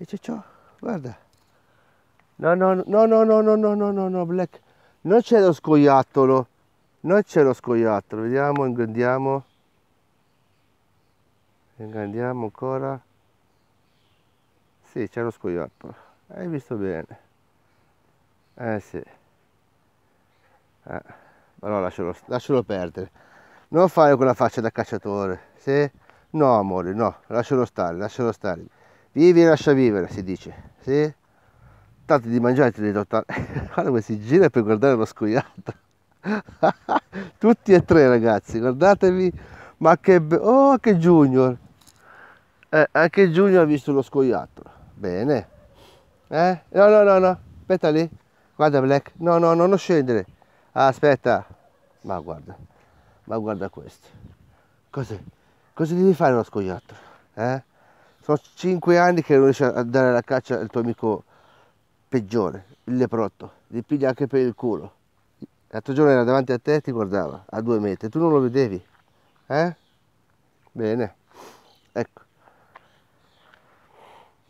E c'è ciò, guarda. No, no, no, no, no, no, no, no, no, Black. Non c'è lo scoiattolo. Non c'è lo scoiattolo. Vediamo, ingrandiamo. Ingrandiamo ancora. Sì, c'è lo scoiattolo. Hai visto bene. Eh sì. Eh, allora lascialo, lascialo perdere. Non fare quella faccia da cacciatore. Sì? No, amore, no. Lascialo stare, lascialo stare. Vivi e lascia vivere, si dice. Sì? Tanto di mangiare te li do tanto. Guarda come si gira per guardare lo scoiato. Tutti e tre ragazzi, guardatevi. Ma che be- Oh, anche Junior. Eh, anche Junior ha visto lo scoiattolo. Bene. Eh? No, no, no, no. Aspetta lì. Guarda Black. No, no, no, non scendere. Ah, aspetta. Ma guarda. Ma guarda questo. Cos'è? Cosa devi fare lo scoiattolo? Eh? Sono 5 anni che non riesci a dare la caccia al tuo amico peggiore, il leprotto. Gli piglia anche per il culo. L'altro giorno era davanti a te e ti guardava a due metri, tu non lo vedevi. Eh? Bene, ecco.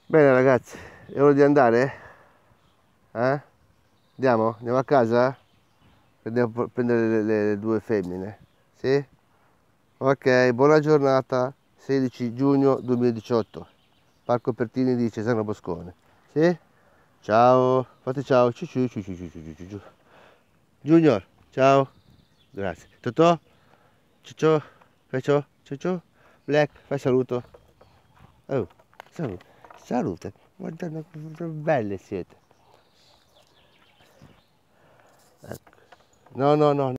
Bene ragazzi, è ora di andare? Eh? Andiamo? Andiamo a casa? Prendiamo, a prendere le, le, le due femmine. Sì? Ok, buona giornata. 16 giugno 2018, Parco Pertini di Cesano Boscone. Sì? Ciao, fate ciao. Ciu ciu ciu ciu ciu ciu ciu ciu. Junior, ciao. Grazie. Totò, ciccio, fai ciccio. Black, fai saluto. Oh, saluto. Salute. Guardate che belle siete. Ecco. No, no, no.